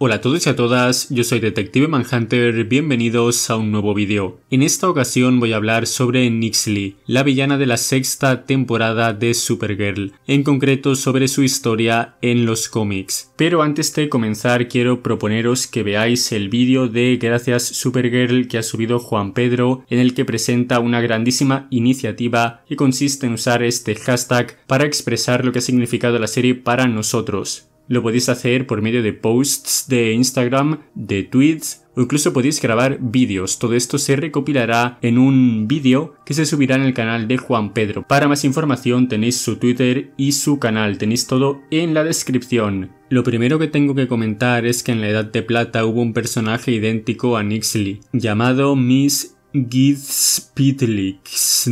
Hola a todos y a todas, yo soy Detective Manhunter, bienvenidos a un nuevo vídeo. En esta ocasión voy a hablar sobre Nixley, la villana de la sexta temporada de Supergirl, en concreto sobre su historia en los cómics. Pero antes de comenzar quiero proponeros que veáis el vídeo de Gracias Supergirl que ha subido Juan Pedro, en el que presenta una grandísima iniciativa que consiste en usar este hashtag para expresar lo que ha significado la serie para nosotros. Lo podéis hacer por medio de posts de Instagram, de tweets o incluso podéis grabar vídeos. Todo esto se recopilará en un vídeo que se subirá en el canal de Juan Pedro. Para más información tenéis su Twitter y su canal, tenéis todo en la descripción. Lo primero que tengo que comentar es que en la Edad de Plata hubo un personaje idéntico a Nixley, llamado Miss Gizpitlix,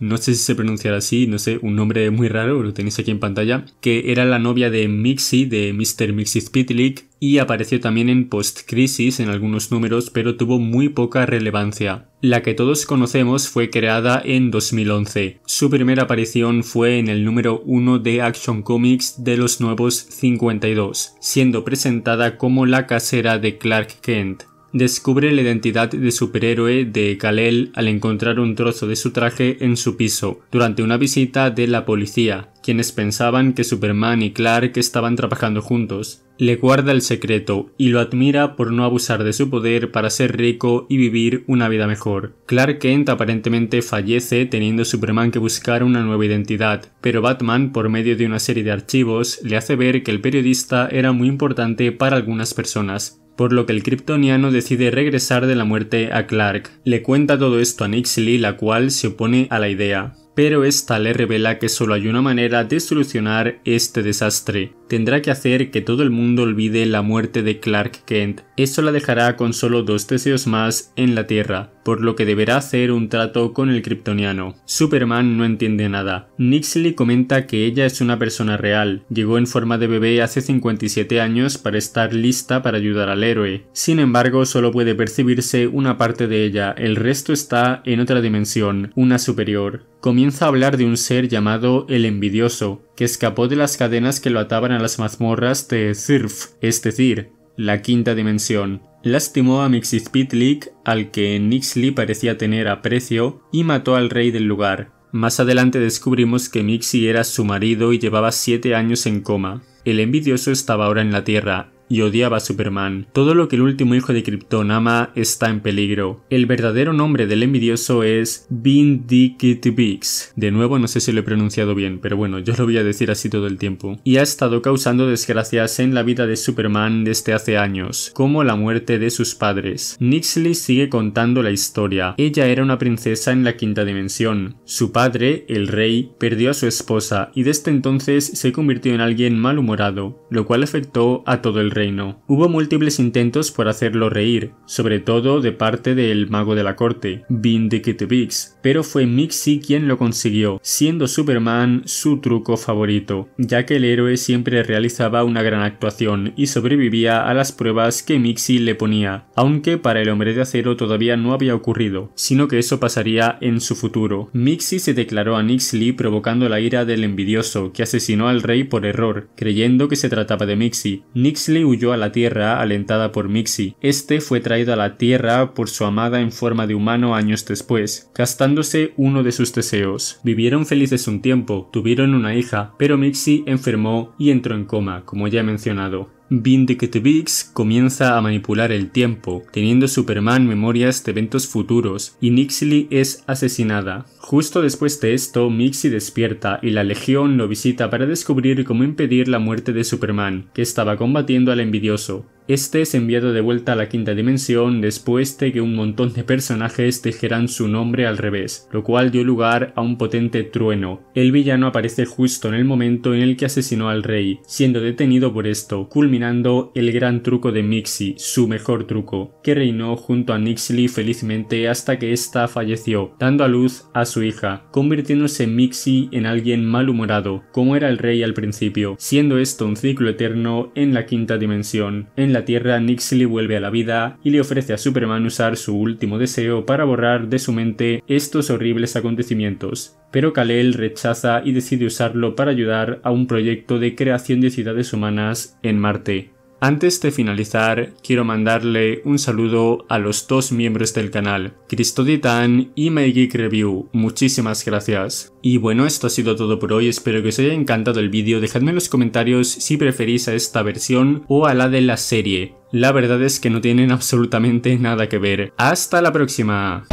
no sé si se pronunciará así, no sé, un nombre muy raro, lo tenéis aquí en pantalla, que era la novia de Mixi, de Mr. Spitlik, y apareció también en Post-Crisis en algunos números, pero tuvo muy poca relevancia. La que todos conocemos fue creada en 2011. Su primera aparición fue en el número 1 de Action Comics de los nuevos 52, siendo presentada como la casera de Clark Kent descubre la identidad de superhéroe de Kalel al encontrar un trozo de su traje en su piso, durante una visita de la policía, quienes pensaban que Superman y Clark estaban trabajando juntos. Le guarda el secreto y lo admira por no abusar de su poder para ser rico y vivir una vida mejor. Clark Kent aparentemente fallece teniendo Superman que buscar una nueva identidad, pero Batman, por medio de una serie de archivos, le hace ver que el periodista era muy importante para algunas personas, por lo que el kryptoniano decide regresar de la muerte a Clark. Le cuenta todo esto a Nixley, la cual se opone a la idea, pero esta le revela que solo hay una manera de solucionar este desastre, tendrá que hacer que todo el mundo olvide la muerte de Clark Kent. Eso la dejará con solo dos deseos más en la Tierra, por lo que deberá hacer un trato con el kryptoniano. Superman no entiende nada. Nixley comenta que ella es una persona real, llegó en forma de bebé hace 57 años para estar lista para ayudar al héroe. Sin embargo, solo puede percibirse una parte de ella, el resto está en otra dimensión, una superior. Comienza a hablar de un ser llamado el envidioso, que escapó de las cadenas que lo ataban a las mazmorras de Sirf, es decir, la quinta dimensión. Lastimó a Spitlik, al que Nixli parecía tener aprecio, y mató al rey del lugar. Más adelante descubrimos que Mixi era su marido y llevaba siete años en coma. El envidioso estaba ahora en la Tierra, y odiaba a Superman. Todo lo que el último hijo de Krypton ama está en peligro. El verdadero nombre del envidioso es Vindicatibix. De nuevo, no sé si lo he pronunciado bien, pero bueno, yo lo voy a decir así todo el tiempo. Y ha estado causando desgracias en la vida de Superman desde hace años, como la muerte de sus padres. Nixley sigue contando la historia. Ella era una princesa en la quinta dimensión. Su padre, el rey, perdió a su esposa y desde entonces se convirtió en alguien malhumorado, lo cual afectó a todo el reino. Hubo múltiples intentos por hacerlo reír, sobre todo de parte del mago de la corte, Beaks, pero fue Mixi quien lo consiguió, siendo Superman su truco favorito, ya que el héroe siempre realizaba una gran actuación y sobrevivía a las pruebas que Mixi le ponía, aunque para el hombre de acero todavía no había ocurrido, sino que eso pasaría en su futuro. Mixi se declaró a Nixley provocando la ira del envidioso, que asesinó al rey por error, creyendo que se trataba de Mixi. Nixley huyó a la Tierra alentada por Mixi. Este fue traído a la Tierra por su amada en forma de humano años después, gastándose uno de sus deseos. Vivieron felices un tiempo, tuvieron una hija, pero Mixi enfermó y entró en coma, como ya he mencionado. Vix comienza a manipular el tiempo, teniendo Superman memorias de eventos futuros, y Nixley es asesinada. Justo después de esto, Mixi despierta y la Legión lo visita para descubrir cómo impedir la muerte de Superman, que estaba combatiendo al envidioso. Este es enviado de vuelta a la quinta dimensión después de que un montón de personajes dijeran su nombre al revés, lo cual dio lugar a un potente trueno. El villano aparece justo en el momento en el que asesinó al rey, siendo detenido por esto, culminando el gran truco de Mixi, su mejor truco, que reinó junto a Nixley felizmente hasta que ésta falleció, dando a luz a su hija, convirtiéndose Mixi en alguien malhumorado, como era el rey al principio, siendo esto un ciclo eterno en la quinta dimensión. En la Tierra, Nixley vuelve a la vida y le ofrece a Superman usar su último deseo para borrar de su mente estos horribles acontecimientos. Pero Kalel rechaza y decide usarlo para ayudar a un proyecto de creación de ciudades humanas en Marte. Antes de finalizar, quiero mandarle un saludo a los dos miembros del canal, Cristoditan y MyGeekReview, Review, muchísimas gracias. Y bueno, esto ha sido todo por hoy, espero que os haya encantado el vídeo, dejadme en los comentarios si preferís a esta versión o a la de la serie. La verdad es que no tienen absolutamente nada que ver. ¡Hasta la próxima!